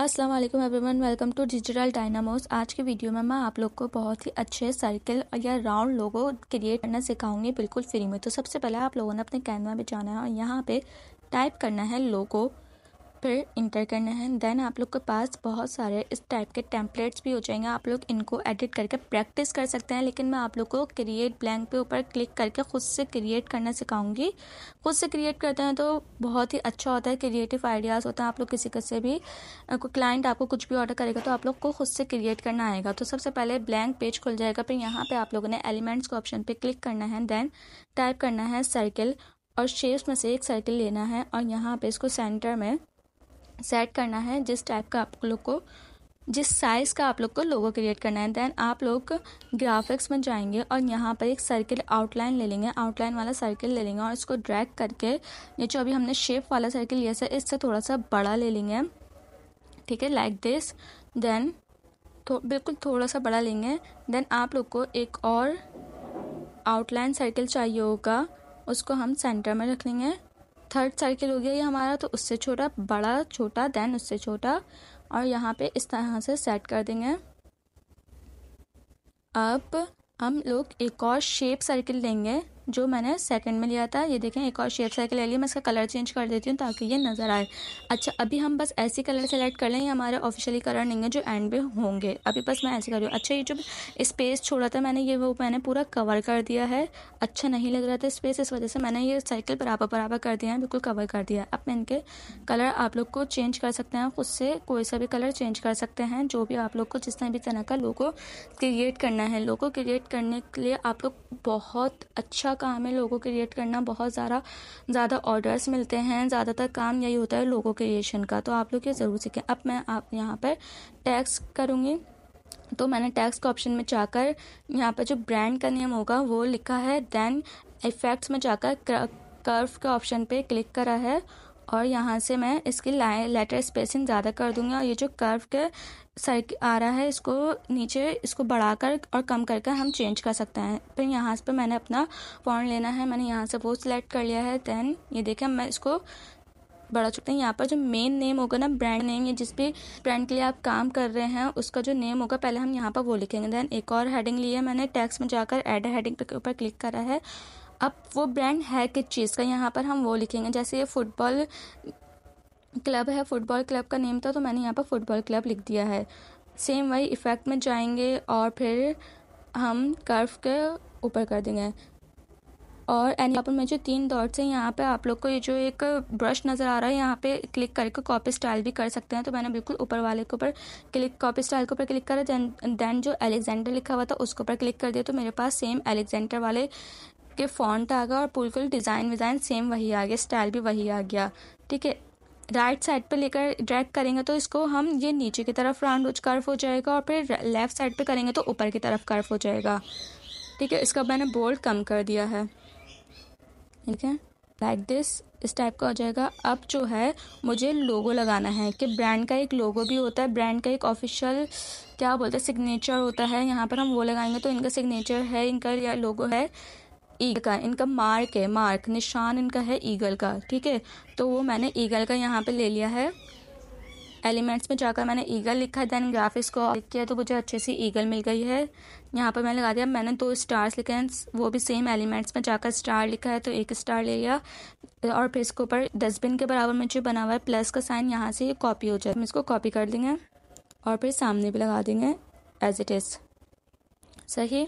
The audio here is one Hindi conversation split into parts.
अस्सलाम वालेकुम everyone welcome to Digital Dynamos आज के वीडियो में मैं आप लोग को बहुत ही अच्छे सर्कल या राउंड लोगो क्रिएट करना सिखाऊंगी बिल्कुल फ्री में तो सबसे पहले आप लोगों ने अपने कैनवा में जाना है और यहाँ पे टाइप करना है लोगो फिर इंटर करना है देन आप लोग के पास बहुत सारे इस टाइप के टेम्पलेट्स भी हो जाएंगे आप लोग इनको एडिट करके प्रैक्टिस कर सकते हैं लेकिन मैं आप लोग को क्रिएट ब्लैंक पे ऊपर क्लिक करके खुद से क्रिएट करना सिखाऊंगी खुद से क्रिएट करते हैं तो बहुत ही अच्छा होता है क्रिएटिव आइडियाज़ होता है आप लोग किसी से भी क्लाइंट आपको कुछ भी ऑर्डर करेगा तो आप लोग को खुद से क्रिएट करना आएगा तो सबसे पहले ब्लैंक पेज खुल जाएगा फिर यहाँ पर आप लोगों ने एलिमेंट्स के ऑप्शन पर क्लिक करना है देन टाइप करना है सर्किल और शेप्स में से एक सर्किल लेना है और यहाँ पे इसको सेंटर में सेट करना है जिस टाइप का आप लोग को जिस साइज़ का आप लोग को लोगो क्रिएट करना है देन आप लोग ग्राफिक्स में जाएंगे और यहाँ पर एक सर्किल आउटलाइन ले लेंगे आउटलाइन वाला सर्किल ले लेंगे और इसको ड्रैग करके ये जो अभी हमने शेप वाला सर्किल लिया सर इससे थोड़ा सा बड़ा ले लेंगे ठीक है लाइक दिस देन तो बिल्कुल थोड़ा सा बड़ा लेंगे देन आप लोग को एक और आउटलाइन सर्किल चाहिए होगा उसको हम सेंटर में रख लेंगे थर्ड सर्किल हो गया ये हमारा तो उससे छोटा बड़ा छोटा देन उससे छोटा और यहाँ पे इस तरह से सेट कर देंगे अब हम लोग एक और शेप सर्किल लेंगे जो मैंने सेकंड में लिया था ये देखें एक और शेप साइकिल ले लिया मैं इसका कलर चेंज कर देती हूँ ताकि ये नज़र आए अच्छा अभी हम बस ऐसे कलर सेलेक्ट कर लें ये हमारे ऑफिशियली कलर नहीं है जो एंड में होंगे अभी बस मैं ऐसे कर रही हूँ अच्छा ये जो स्पेस छोड़ा था मैंने ये वो मैंने पूरा कवर कर दिया है अच्छा नहीं लग रहा था स्पेस इस वजह से मैंने ये साइकिल बराबर बराबर कर दिया है बिल्कुल कवर कर दिया है अब मैं इनके कलर आप लोग को चेंज कर सकते हैं खुद से कोई सा भी कलर चेंज कर सकते हैं जो भी आप लोग को जिस भी तरह का लोगो क्रिएट करना है लोगो क्रिएट करने के लिए आप लोग बहुत अच्छा काम है हमें लोगो क्रिएट करना बहुत ज़्यादा ज़्यादा ऑर्डर्स मिलते हैं ज़्यादातर काम यही होता है लोगो क्रिएशन का तो आप लोग ये ज़रूर सीखें अब मैं आप यहाँ पर टैक्स करूँगी तो मैंने टैक्स के ऑप्शन में जाकर यहाँ पर जो ब्रांड का नेम होगा वो लिखा है देन इफ़ेक्ट्स में जाकर कर्व के ऑप्शन पे क्लिक करा है और यहाँ से मैं इसकी लाइन लेटर स्पेसिंग ज़्यादा कर दूँगी और ये जो कर्व के सर आ रहा है इसको नीचे इसको बढ़ाकर और कम करके हम चेंज कर सकते हैं फिर यहाँ पर मैंने अपना पॉइंट लेना है मैंने यहाँ से वो सिलेक्ट कर लिया है देन ये देखें मैं इसको बढ़ा चुके हैं यहाँ पर जो मेन नेम होगा ना ब्रांड नेम ये जिस भी ब्रांड के लिए आप काम कर रहे हैं उसका जो नेम होगा पहले हम यहाँ पर वो लिखेंगे दैन एक और हेडिंग ली है मैंने टैक्स में जाकर एड हेडिंग के ऊपर क्लिक करा है अब वो ब्रांड है किस चीज़ का यहाँ पर हम वो लिखेंगे जैसे ये फुटबॉल क्लब है फुटबॉल क्लब का नेम था तो मैंने यहाँ पर फुटबॉल क्लब लिख दिया है सेम वही इफ़ेक्ट में जाएंगे और फिर हम कर्व के ऊपर कर देंगे और एंड यहाँ पर मैं जो तीन डॉट्स हैं यहाँ पे आप लोग को ये जो एक ब्रश नज़र आ रहा है यहाँ पे क्लिक करके कॉपी स्टाइल भी कर सकते हैं तो मैंने बिल्कुल ऊपर वाले के ऊपर क्लिक कॉपी स्टाइल के ऊपर क्लिक करा देन देन जो एलेक्जेंडर लिखा हुआ था उसके ऊपर क्लिक कर दिया तो मेरे पास सेम एलेक्जेंडर वाले के फॉन्ट आ गया और बिल्कुल डिज़ाइन विज़ाइन सेम वही आ गया स्टाइल भी वही आ गया ठीक है राइट साइड पे लेकर ड्रैग करेंगे तो इसको हम ये नीचे की तरफ राउंड कर्व हो जाएगा और फिर लेफ़्ट साइड पे करेंगे तो ऊपर की तरफ कर्व हो जाएगा ठीक है इसका मैंने बोल्ड कम कर दिया है ठीक है लाइक दिस इस टाइप का हो जाएगा अब जो है मुझे लोगो लगाना है कि ब्रांड का एक लोगो भी होता है ब्रांड का एक ऑफिशियल क्या बोलते हैं सिग्नेचर होता है यहाँ पर हम वो लगाएंगे तो इनका सिग्नेचर है इनका या लोगो है ईगल का इनका मार्क है मार्क निशान इनका है ईगल का ठीक है तो वो मैंने ईगल का यहाँ पे ले लिया है एलिमेंट्स में जाकर मैंने ईगल लिखा है देन ग्राफिक्स को क्लिक किया तो मुझे अच्छे से ईगल मिल गई है यहाँ पर मैंने लगा दिया मैंने दो स्टार्स लिखे हैं वो भी सेम एलिमेंट्स में जाकर स्टार लिखा है तो एक स्टार ले लिया और फिर इसके ऊपर डस्टबिन के बराबर में जो बना हुआ है प्लस का साइन यहाँ से कॉपी हो जाए हम इसको कॉपी कर देंगे और फिर सामने भी लगा देंगे एज इट इज़ सही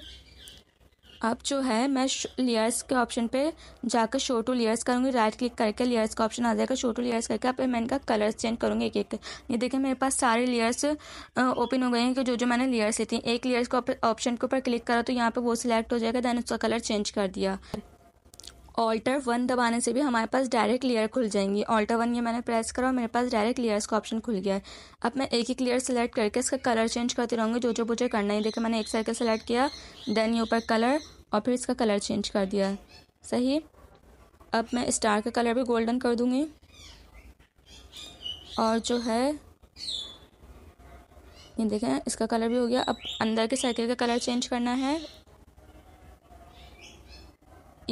अब जो है मैं लेयर्स के ऑप्शन पे जाकर शो टू लेयर्स करूँगी राइट क्लिक करके लेयर्स का ऑप्शन आ जाएगा शो टू लेयर्स करके अब मैं इनका कलर्स चेंज करूँगी एक एक ये देखिए मेरे पास सारे लेयर्स ओपन हो गए हैं कि जो जो मैंने लेयर्स ली थी एक लेयर्स के ऑप्शन के ऊपर क्लिक करा तो यहाँ पर वो सिलेक्ट हो जाएगा दैन उसका कलर चेंज कर दिया ऑल्टर वन दबाने से भी हमारे पास डायरेक्ट लेयर खुल जाएंगी ऑल्टर वन ये मैंने प्रेस करा और मेरे पास डायरेक्ट लेयर्स का ऑप्शन खुल गया है अब मैं एक एक लेयर सेलेक्ट करके इसका कलर चेंज करती रहूँगी जो जो मुझे करना ही देखे मैंने एक सर्कल सेलेक्ट किया देन ये ऊपर कलर और फिर इसका कलर चेंज कर दिया सही अब मैं स्टार का कलर भी गोल्डन कर दूँगी और जो है ये देखें इसका कलर भी हो गया अब अंदर के सर्कल का कलर चेंज करना है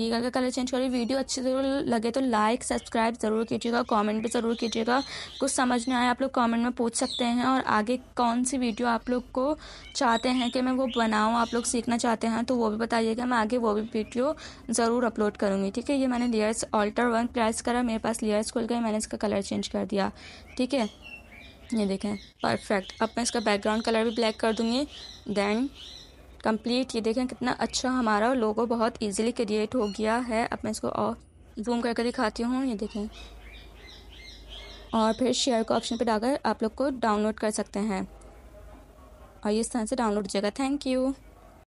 ये का कलर चेंज करिए वीडियो अच्छे से लगे तो लाइक सब्सक्राइब ज़रूर कीजिएगा कमेंट भी ज़रूर कीजिएगा कुछ समझ में आए आप लोग कमेंट में पूछ सकते हैं और आगे कौन सी वीडियो आप लोग को चाहते हैं कि मैं वो बनाऊँ आप लोग सीखना चाहते हैं तो वो भी बताइएगा मैं आगे वो भी वीडियो ज़रूर अपलोड करूँगी ठीक है ये मैंने लेयर्स ऑल्टर वन प्रेस करा मेरे पास लेयर्स खुल गए मैंने इसका कलर चेंज कर दिया ठीक है ये देखें परफेक्ट अब मैं इसका बैकग्राउंड कलर भी ब्लैक कर दूँगी देन कंप्लीट ये देखें कितना अच्छा हमारा लोगो बहुत इजीली क्रिएट हो गया है अब मैं इसको और जूम करके दिखाती हूँ ये देखें और फिर शेयर को ऑप्शन पर डालकर आप लोग को डाउनलोड कर सकते हैं और इस तरह से डाउनलोड हो जाएगा थैंक यू